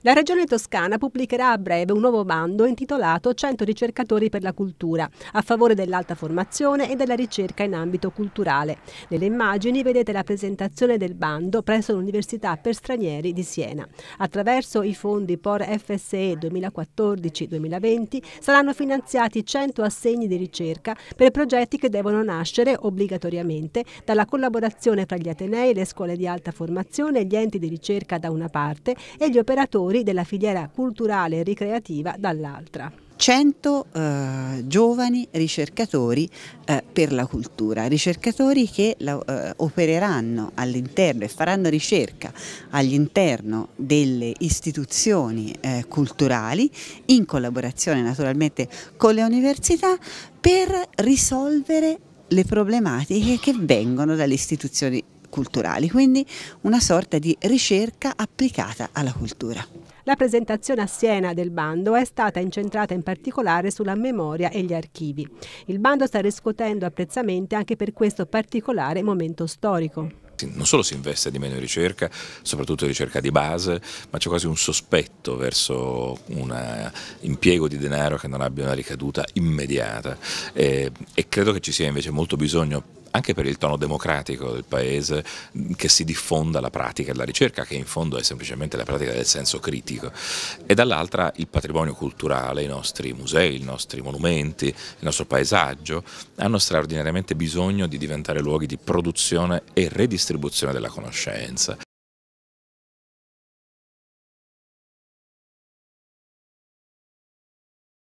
La Regione Toscana pubblicherà a breve un nuovo bando intitolato 100 ricercatori per la cultura, a favore dell'alta formazione e della ricerca in ambito culturale. Nelle immagini vedete la presentazione del bando presso l'Università per Stranieri di Siena. Attraverso i fondi POR FSE 2014-2020 saranno finanziati 100 assegni di ricerca per progetti che devono nascere obbligatoriamente dalla collaborazione fra gli Atenei, le scuole di alta formazione, e gli enti di ricerca da una parte e gli operatori attori della filiera culturale e ricreativa dall'altra. 100 eh, giovani ricercatori eh, per la cultura, ricercatori che eh, opereranno all'interno e faranno ricerca all'interno delle istituzioni eh, culturali in collaborazione naturalmente con le università per risolvere le problematiche che vengono dalle istituzioni culturali, quindi una sorta di ricerca applicata alla cultura. La presentazione a Siena del bando è stata incentrata in particolare sulla memoria e gli archivi. Il bando sta riscuotendo apprezzamenti anche per questo particolare momento storico non solo si investe di meno in ricerca, soprattutto in ricerca di base, ma c'è quasi un sospetto verso un eh, impiego di denaro che non abbia una ricaduta immediata e, credo che ci sia invece molto bisogno anche per il tono democratico del Paese, che si diffonda la pratica della ricerca, che in fondo è semplicemente la pratica del senso critico, e dall'altra il patrimonio culturale, i nostri musei, i nostri monumenti, il nostro paesaggio, hanno straordinariamente bisogno di diventare luoghi di produzione e redistribuzione della conoscenza